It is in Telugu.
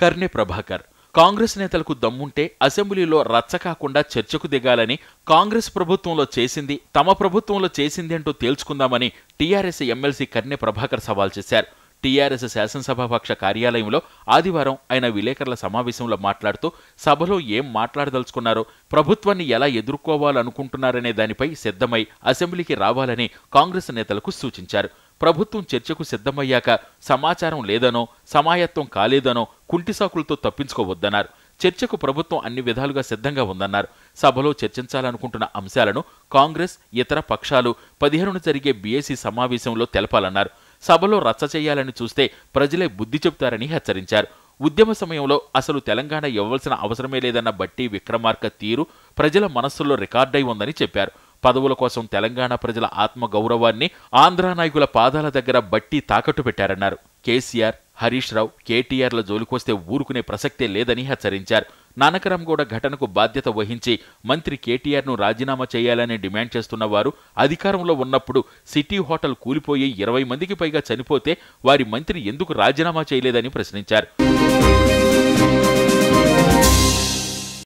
కర్ణె ప్రభాకర్ కాంగ్రెస్ నేతలకు దమ్ముంటే అసెంబ్లీలో రచ్చ కాకుండా చర్చకు దిగాలని కాంగ్రెస్ ప్రభుత్వంలో చేసింది తమ ప్రభుత్వంలో చేసిందేంటో తేల్చుకుందామని టీఆర్ఎస్ ఎమ్మెల్సీ కర్ణె ప్రభాకర్ సవాల్ చేశారు టీఆర్ఎస్ శాసనసభాపక్ష కార్యాలయంలో ఆదివారం ఆయన విలేకరుల సమావేశంలో మాట్లాడుతూ సభలో ఏం మాట్లాడదలుచుకున్నారో ప్రభుత్వాన్ని ఎలా ఎదుర్కోవాలనుకుంటున్నారనే దానిపై సిద్ధమై అసెంబ్లీకి రావాలని కాంగ్రెస్ నేతలకు సూచించారు ప్రభుత్వం చర్చకు సిద్ధమయ్యాక సమాచారం లేదనో సమాయత్వం కాలేదనో కుంటిసాకులతో తప్పించుకోవద్దన్నారు చర్చకు ప్రభుత్వం అన్ని విధాలుగా సిద్ధంగా ఉందన్నారు సభలో చర్చించాలనుకుంటున్న అంశాలను కాంగ్రెస్ ఇతర పక్షాలు పదిహేనున జరిగే బీఏసీ సమావేశంలో తెలపాలన్నారు సభలో రచ్చ చేయాలని చూస్తే ప్రజలే బుద్ధి చెబుతారని హెచ్చరించారు ఉద్యమ సమయంలో అసలు తెలంగాణ ఇవ్వాల్సిన అవసరమే లేదన్న బట్టి విక్రమార్క తీరు ప్రజల మనస్సుల్లో రికార్డై ఉందని చెప్పారు పదవుల కోసం తెలంగాణ ప్రజల ఆత్మగౌరవాన్ని ఆంధ్రా నాయకుల పాదాల దగ్గర బట్టి తాకట్టు పెట్టారన్నారు కేసీఆర్ హరీష్ రావు కేటీఆర్ల జోలికొస్తే ఊరుకునే ప్రసక్తే లేదని హెచ్చరించారు నానకరంగూడ ఘటనకు బాధ్యత వహించి మంత్రి కేటీఆర్ను రాజీనామా చేయాలని డిమాండ్ చేస్తున్న వారు అధికారంలో ఉన్నప్పుడు సిటీ హోటల్ కూలిపోయి ఇరవై మందికి పైగా చనిపోతే వారి మంత్రి ఎందుకు రాజీనామా చేయలేదని ప్రశ్నించారు